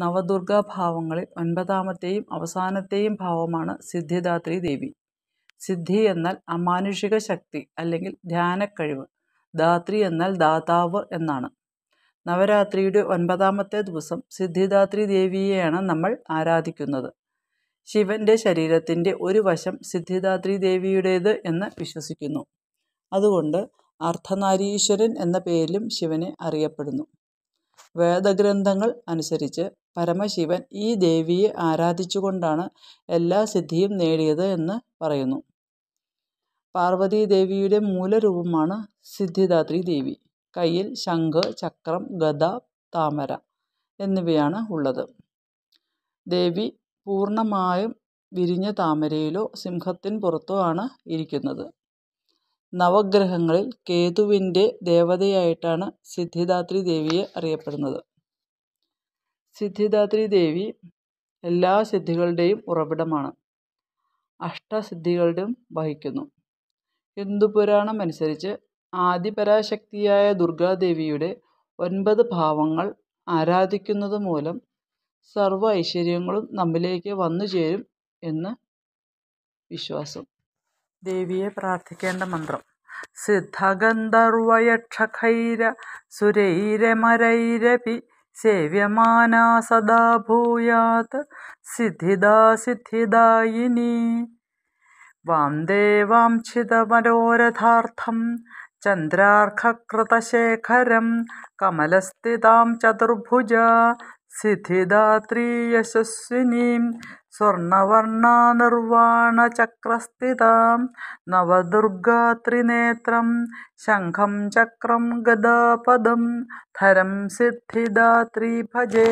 നവദുർഗ്ഗാഭാവങ്ങളിൽ ഒൻപതാമത്തെയും അവസാനത്തെയും ഭാവമാണ് സിദ്ധിദാത്രി ദേവി. സിദ്ധി എന്നാൽ അമാനുഷിക ശക്തി അല്ലെങ്കിൽ ധ്യാനക്കഴിവ്. ദാത്രി എന്നാൽ ദാതാവ് എന്നാണ്. നവരാത്രിയുടെ ഒൻപതാമത്തെ ദിവസം സിദ്ധിദാത്രി ദേവിയെയാണ് നമ്മൾ ആരാധിക്കുന്നത്. ശിവന്റെ ശരീരത്തിന്റെ ഒരു വശം സിദ്ധിദാത്രി ദേവിയുടേത് എന്ന് വിശ്വസിക്കുന്നു. അതുകൊണ്ട് അർദ്ധനാരീശ്വരൻ എന്ന പേരിലും ശിവനെ അറിയപ്പെടുന്നു. വേദഗ്രന്ഥങ്ങൾ അനുസരിച്ച് പരമശിവൻ ഈ ദേവിയെ ആരാധിച്ചുകൊണ്ടാണ് എല്ലാ സിദ്ധിയും നേടിയത് എന്ന് പറയുന്നു പാർവതീദേവിയുടെ മൂലരൂപമാണ് സിദ്ധിദാത്രി ദേവി കയ്യിൽ ശംഖ് ചക്രം ഗദ താമര എന്നിവയാണ് ഉള്ളത് ദേവി പൂർണ്ണമായും വിരിഞ്ഞ താമരയിലോ സിംഹത്തിന് പുറത്തോ ആണ് ഇരിക്കുന്നത് നവഗ്രഹങ്ങളിൽ കേതുവിൻ്റെ ദേവതയായിട്ടാണ് സിദ്ധിദാത്രി ദേവിയെ അറിയപ്പെടുന്നത് സിദ്ധിദാത്രി ദേവി എല്ലാ സിദ്ധികളുടെയും ഉറവിടമാണ് അഷ്ടസിദ്ധികളുടെയും വഹിക്കുന്നു ഹിന്ദുപുരാണം അനുസരിച്ച് ആദിപരാശക്തിയായ ദുർഗാദേവിയുടെ ഒൻപത് ഭാവങ്ങൾ ആരാധിക്കുന്നത് മൂലം സർവ ഐശ്വര്യങ്ങളും നമ്മിലേക്ക് വന്നു ചേരും എന്ന് വിശ്വാസം ദേവിയെ പ്രാർത്ഥിക്കേണ്ട മന്ത്രം സിദ്ധഗന്ധർവയക്ഷൈര സുരൈരമരൈരപി സേവ്യമാനാ സദാ ഭൂയാത് സിദ്ധിദാ സിദ്ധിദായിനി വാം ദേവാംഛിതമനോരഥാർത്ഥം ചന്ദ്രാർഘകൃതശേഖരം കമലസ്ഥിതാം ചതുർഭുജ സിദ്ധിദാത്രീ स्वर्णवर्णानिर्वाणचक्रस्थितां नवदुर्गात्रिनेत्रं शङ्खं चक्रं गदापदं धरं सिद्धिदात्री भजे